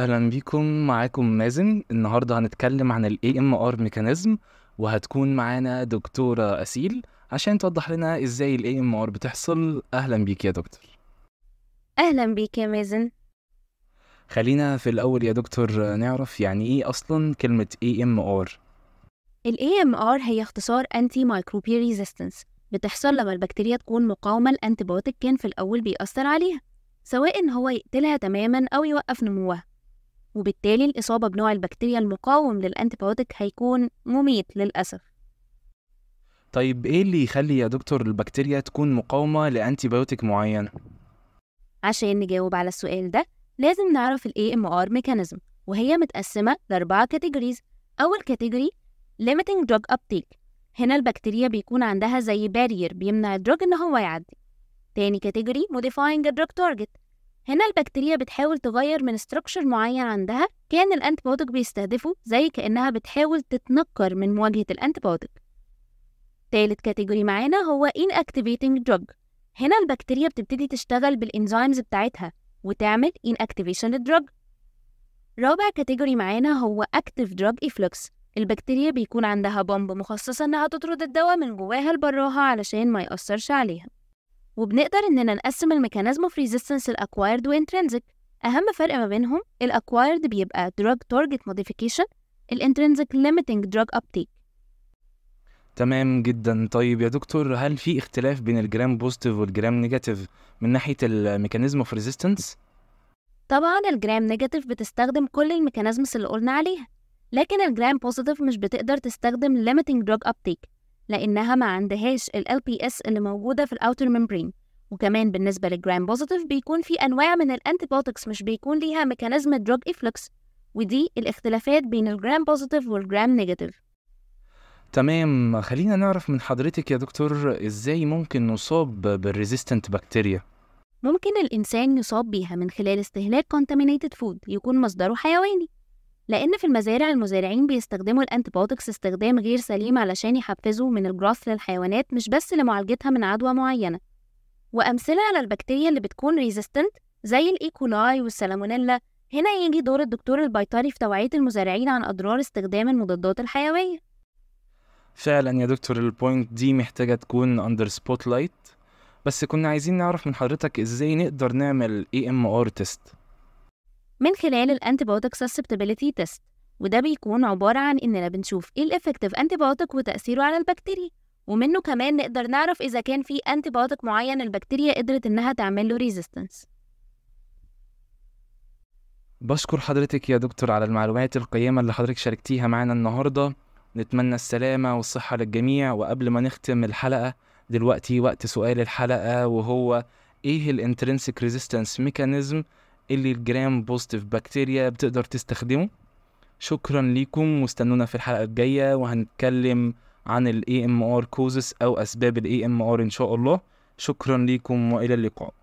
اهلا بيكم معاكم مازن النهارده هنتكلم عن الاي ام ار ميكانيزم وهتكون معانا دكتوره اسيل عشان توضح لنا ازاي الاي ام ار بتحصل اهلا بيك يا دكتور اهلا بيك يا مازن خلينا في الاول يا دكتور نعرف يعني ايه اصلا كلمه اي ام ار الاي ام ار هي اختصار انتي مايكروبي ريزيستنس بتحصل لما البكتيريا تكون مقاومه الانتيبيوتيك كان في الاول بيأثر عليها سواء ان هو يقتلها تماما او يوقف نموها وبالتالي الإصابة بنوع البكتيريا المقاوم للأنتيبيوتيك هيكون مميت للأسف طيب إيه اللي يخلي يا دكتور البكتيريا تكون مقاومة لأنتيبيوتيك معين؟ عشان نجاوب على السؤال ده لازم نعرف الـ AMR mechanism وهي متقسمة لأربعة كاتيجوريز أول كاتيجوري limiting drug uptake هنا البكتيريا بيكون عندها زي بارير بيمنع الدرج إن هو يعدي تاني كاتيجوري modifying drug target هنا البكتيريا بتحاول تغير من ستراكشر معين عندها كان الانتبيوتيك بيستهدفه زي كأنها بتحاول تتنكر من مواجهة الانتبيوتيك تالت كاتيجوري معانا هو inactivating drug هنا البكتيريا بتبتدي تشتغل بالإنزيمز بتاعتها وتعمل inactivation drug رابع كاتيجوري معانا هو active drug efflux البكتيريا بيكون عندها بومب مخصصة إنها تطرد الدواء من جواها لبراها علشان ما يأثرش عليها وبنقدر إننا نقسم الميكانيزم اوف resistance الأكوايرد وانترنزك أهم فرق ما بينهم الأكوايرد بيبقى drug target modification الانترنزك limiting drug uptake تمام جدا طيب يا دكتور هل في اختلاف بين الجرام بوزيتيف والجرام نيجاتيف من ناحيه الميكانيزم اوف ريزيستنس طبعا الجرام نيجاتيف بتستخدم كل الميكانيزمز اللي قلنا عليها لكن الجرام بوزيتيف مش بتقدر تستخدم limiting drug uptake لانها ما عندهاش ال LPS اللي موجوده في الاوتر ممبرين وكمان بالنسبه للجرام بوزيتيف بيكون في انواع من الانتيبيوتكس مش بيكون ليها ميكانيزم دروج افلكس ودي الاختلافات بين الجرام بوزيتيف والجرام نيجاتيف تمام خلينا نعرف من حضرتك يا دكتور ازاي ممكن نصاب بالريزيستنت بكتيريا ممكن الانسان يصاب بيها من خلال استهلاك contaminated فود يكون مصدره حيواني لأن في المزارع المزارعين بيستخدموا الأنتيبيوتكس استخدام غير سليم علشان يحفزوا من الجراث للحيوانات مش بس لمعالجتها من عدوى معينة وأمثلة على البكتيريا اللي بتكون ريزيستنت زي الإيكولاي e. والسالمونيلا هنا يجي دور الدكتور البيطري في توعية المزارعين عن أضرار استخدام المضادات الحيوية فعلا يا دكتور البوينت دي محتاجة تكون أندر سبوت لايت بس كنا عايزين نعرف من حضرتك إزاي نقدر نعمل اي ام ار تيست من خلال الانتيبيوتيك سسبتبيليتي تيست وده بيكون عبارة عن إننا بنشوف إيه الإفكتيف أنتيبيوتيك وتأثيره على البكتيريا ومنه كمان نقدر نعرف إذا كان في أنتيبيوتيك معين البكتيريا قدرت إنها تعمل له ريزيستنس بشكر حضرتك يا دكتور على المعلومات القيمة اللي حضرتك شاركتيها معانا النهاردة نتمنى السلامة والصحة للجميع وقبل ما نختم الحلقة دلوقتي وقت سؤال الحلقة وهو إيه الانترنسك ريزيستنس ميكانيزم اللي الجرام بوزيتيف بكتيريا بتقدر تستخدمه شكرا ليكم واستنونا في الحلقه الجايه وهنتكلم عن الاي ام ار كوزس او اسباب الاي ام ار ان شاء الله شكرا ليكم والى اللقاء